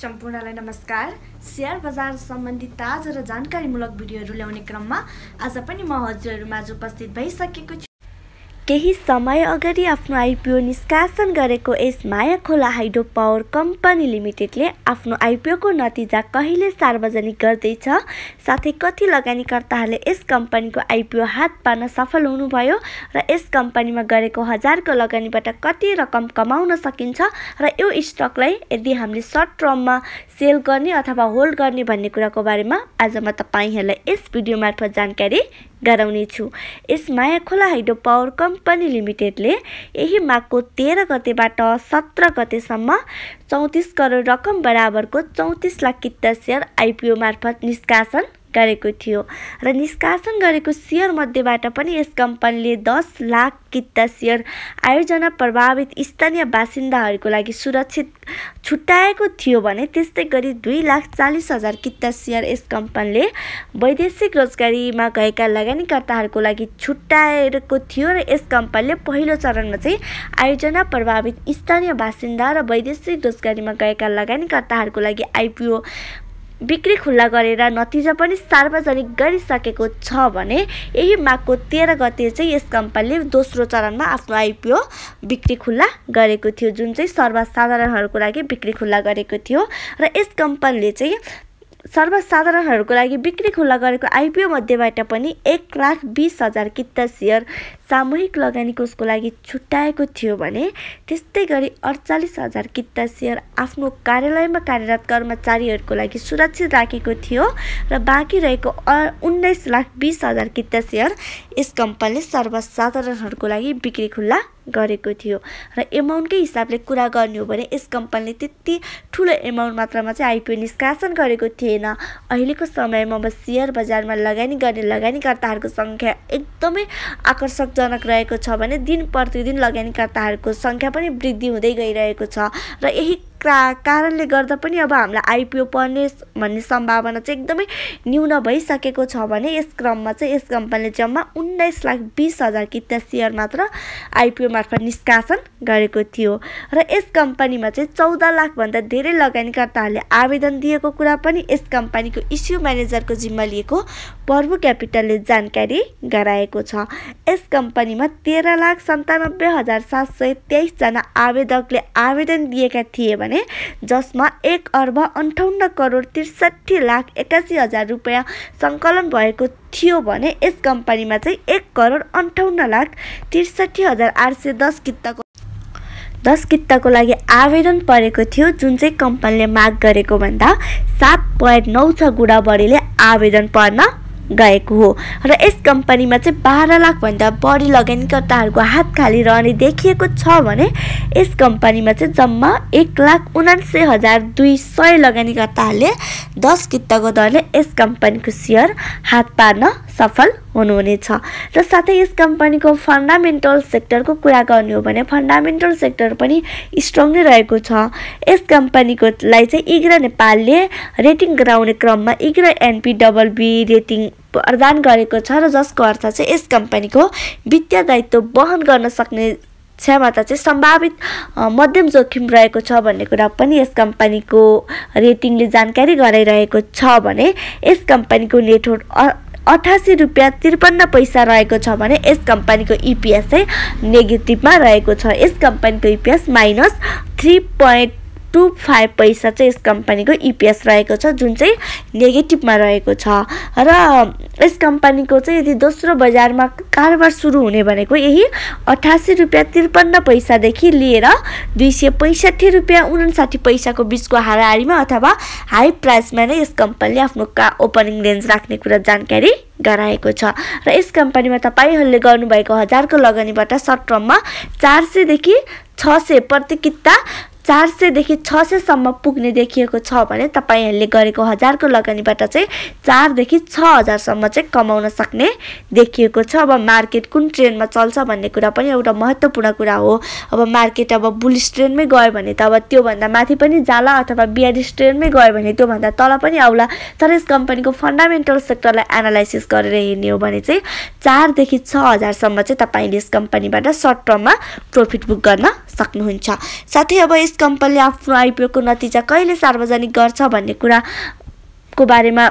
सम्पूर्णलाई नमस्कार सेयर बजार सम्बन्धी ताजा र जानकारीमूलक भिडियोहरू ल्याउने क्रममा आज पनि म हजुरहरूमाझ उपस्थित भइसकेको छु केही समय अगाडि आफ्नो आइपिओ निष्कासन गरेको यस माया खोला हाइड्रो पावर कम्पनी लिमिटेडले आफ्नो आइपिओको नतिजा कहिले सार्वजनिक गर्दैछ साथै कति लगानीकर्ताहरूले यस कम्पनीको आइपिओ हात पार्न सफल हुनुभयो र यस कम्पनीमा गरेको हजारको लगानीबाट कति रकम कमाउन सकिन्छ र यो स्टकलाई यदि हामीले सर्ट टर्ममा सेल गर्ने अथवा होल्ड गर्ने भन्ने कुराको बारेमा आज म तपाईँहरूलाई यस भिडियो मार्फत जानकारी गराउनेछु यस माया खोला हाइड्रो पावर कम्पनी लिमिटेडले यही माघको तेह्र गतेबाट सत्र गतेसम्म चौतिस करोड रकम बराबरको चौतिस लाख कित्त सेयर आइपिओ मार्फत निष्कासन गरेको थियो र निष्कासन गरेको सेयर मध्येबाट पनि यस कम्पनीले दस लाख किता सेयर आयोजना प्रभावित स्थानीय बासिन्दाहरूको लागि सुरक्षित छुट्याएको थियो भने त्यस्तै गरी दुई लाख चालिस हजार किता सेयर यस कम्पनीले वैदेशिक रोजगारीमा गएका लगानीकर्ताहरूको लागि छुट्याएको थियो र यस कम्पनीले पहिलो चरणमा चाहिँ आयोजना प्रभावित स्थानीय बासिन्दा र वैदेशिक रोजगारीमा गएका लगानीकर्ताहरूको लागि आइपिओ बिक्री खुल्ला गरेर नतिजा पनि सार्वजनिक गरिसकेको छ भने यही माघको तेह्र गते चाहिँ यस कम्पनीले दोस्रो चरणमा आफ्नो आइपिओ बिक्री खुल्ला गरेको थियो जुन चाहिँ सर्वसाधारणहरूको लागि बिक्री खुल्ला गरेको थियो र यस कम्पनीले चाहिँ सर्वसाधारणहरूको लागि बिक्री खुल्ला गरेको आइपिओ मध्येबाट पनि एक लाख बिस हजार कित्ता सेयर सामूहिक लगानी कोषको लागि छुट्याएको थियो भने त्यस्तै गरी अडचालिस हजार कित्ता सेयर आफ्नो कार्यालयमा कार्यरत कर्मचारीहरूको लागि सुरक्षित राखेको थियो र बाँकी रहेको उन्नाइस लाख बिस हजार कित्ता सेयर यस कम्पनीले सर्वसाधारणहरूको लागि बिक्री खुल्ला गरेको थियो र एमाउन्टकै हिसाबले कुरा गर्ने हो भने यस कम्पनीले त्यति ठुलो एमाउन्ट मात्रामा चाहिँ आइपिओ निष्कासन गरेको थिएन अहिलेको समयमा अब सेयर बजारमा लगानी गर्ने लगानीकर्ताहरूको सङ्ख्या एकदमै आकर्षकजनक रहेको छ भने दिन प्रतिदिन लगानीकर्ताहरूको सङ्ख्या पनि वृद्धि हुँदै गइरहेको छ र यही क्रा कारणले गर्दा पनि अब हामीलाई आइपिओ पर्ने भन्ने सम्भावना चाहिँ एकदमै न्यून भइसकेको छ भने यस क्रममा चाहिँ यस कम्पनीले जम्मा उन्नाइस लाख बिस हजार किता सेयर मात्र आइपिओ मार्फत निष्कासन गरेको थियो र यस कम्पनीमा चाहिँ चौध लाखभन्दा धेरै लगानीकर्ताहरूले आवेदन दिएको कुरा पनि यस कम्पनीको इस्यु म्यानेजरको जिम्मा लिएको पर्वु क्यापिटलले जानकारी गराएको छ यस कम्पनीमा तेह्र लाख सन्तानब्बे हजार सात सय तेइसजना आवेदकले आवेदन दिएका थिए भने भने जसमा एक अर्ब अन्ठाउन्न करोड त्रिसठी लाख एकासी हजार रुपियाँ सङ्कलन भएको थियो भने यस कम्पनीमा चाहिँ एक करोड अन्ठाउन्न लाख त्रिसठी हजार आठ सय दस कित्ताको दस किताको लागि आवेदन परेको थियो जुन चाहिँ कम्पनीले माग गरेको भन्दा सात पोइन्ट नौ छ गुणा बढीले आवेदन पर्न गएको हो र यस कम्पनीमा चाहिँ बाह्र लाखभन्दा बढी लगानीकर्ताहरूको हात खाली रहने देखिएको छ भने यस कम्पनीमा चाहिँ जम्मा एक लाख उनान्से हजार दुई सय लगानीकर्ताहरूले दस किताको दरले यस कम्पनीको सेयर हात पार्न सफल हुनुहुनेछ र साथै यस कम्पनीको फन्डामेन्टल सेक्टरको कुरा गर्ने हो भने फन्डामेन्टल सेक्टर पनि स्ट्रङ नै रहेको छ यस कम्पनीकोलाई चाहिँ इग्र नेपालले रेटिङ गराउने क्रममा इग्र एनपी डबल बी रेटिङ प्रदान गरेको छ र जसको अर्थ चाहिँ यस कम्पनीको वित्तीय दायित्व वहन गर्न सक्ने क्षमता चाहिँ सम्भावित मध्यम जोखिम रहेको छ भन्ने कुरा पनि यस कम्पनीको रेटिङले जानकारी गराइरहेको छ भने यस कम्पनीको नेटवर्क अठासी रुपियाँ त्रिपन्न पैसा रहेको छ भने यस कम्पनीको इपिएस चाहिँ नेगेटिभमा रहेको छ यस कम्पनीको EPS minus three point two five पैसा चाहिँ यस कम्पनीको इपिएस e रहेको छ जुन चाहिँ नेगेटिभमा रहेको छ र यस कम्पनीको चाहिँ यदि दोस्रो बजारमा कारोबार सुरु हुने भनेको यही अठासी रुपियाँ त्रिपन्न पैसादेखि लिएर दुई सय पैँसठी रुपियाँ उनासाठी पैसाको बिचको हाराहारीमा अथवा हाई प्राइसमा नै यस कम्पनीले आफ्नो का ओपनिङ रेन्ज राख्ने कुरा जानकारी गराएको छ र यस कम्पनीमा तपाईँहरूले गर्नुभएको हजारको लगानीबाट सर्ट टर्ममा चार सयदेखि छ सय प्रतिकिता चार सयदेखि छ सयसम्म पुग्ने देखिएको छ भने तपाईँहरूले गरेको हजारको लगानीबाट चाहिँ चारदेखि छ हजारसम्म चाहिँ कमाउन सक्ने देखिएको छ अब मार्केट कुन ट्रेनमा चल्छ भन्ने कुरा पनि एउटा महत्त्वपूर्ण कुरा हो अब मार्केट अब बुलिस ट्रेनमै गयो भने त अब त्योभन्दा माथि पनि जाला अथवा बिआरिस ट्रेनमै गयो भने त्योभन्दा तल पनि आउला तर यस कम्पनीको फन्डामेन्टल सेक्टरलाई एनालाइसिस गरेर हेर्ने हो भने चाहिँ चारदेखि छ हजारसम्म चाहिँ तपाईँले यस कम्पनीबाट सर्ट टर्ममा प्रफिट बुक गर्न सक्नुहुन्छ साथै अब यस कम्पनीले आफ्नो आइपिओको नतिजा कहिले सार्वजनिक गर्छ भन्ने कुराको बारेमा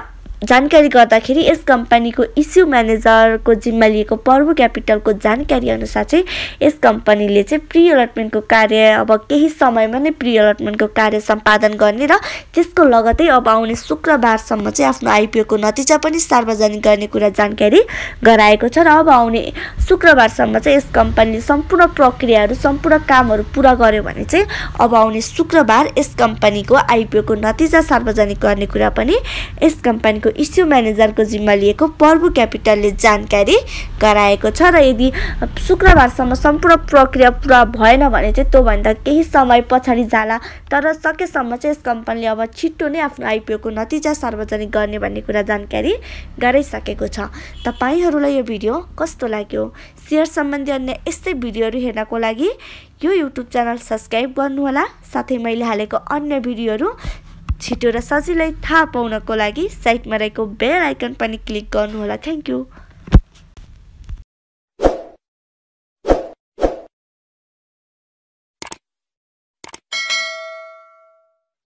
जानकारी गर्दाखेरि यस कम्पनीको इस्यु म्यानेजरको जिम्मा लिएको पर्व क्यापिटलको जानकारी अनुसार चाहिँ यस कम्पनीले चाहिँ प्रि अलटमेन्टको कार्य अब केही समयमा नै प्रि अलटमेन्टको कार्य सम्पादन गर्ने र त्यसको लगतै अब आउने शुक्रबारसम्म चाहिँ आफ्नो आइपिओको नतिजा पनि सार्वजनिक गर्ने कुरा जानकारी गराएको छ र अब आउने शुक्रबारसम्म चाहिँ यस कम्पनीले सम्पूर्ण प्रक्रियाहरू सम्पूर्ण कामहरू पुरा गर्यो भने चाहिँ अब आउने शुक्रबार यस कम्पनीको आइपिओको नतिजा सार्वजनिक गर्ने कुरा पनि यस कम्पनीको इस्यु म्यानेजरको जिम्मा लिएको पर्बु क्यापिटलले जानकारी गराएको छ र यदि शुक्रबारसम्म सम्पूर्ण प्रक्रिया पुरा भएन भने चाहिँ त्योभन्दा केही समय पछाडि जाला तर सकेसम्म चाहिँ यस कम्पनीले अब छिट्टो नै आफ्नो आइपिओको नतिजा सार्वजनिक गर्ने भन्ने कुरा जानकारी गराइसकेको छ तपाईँहरूलाई यो भिडियो कस्तो लाग्यो सेयर सम्बन्धी अन्य यस्तै भिडियोहरू हेर्नको लागि यो युट्युब च्यानल सब्सक्राइब गर्नुहोला साथै मैले हालेको अन्य भिडियोहरू छिटो र सजिलै थाहा पाउनको लागि साइटमा रहेको बेल आइकन पनि क्लिक गर्नुहोला थ्याङ्क यू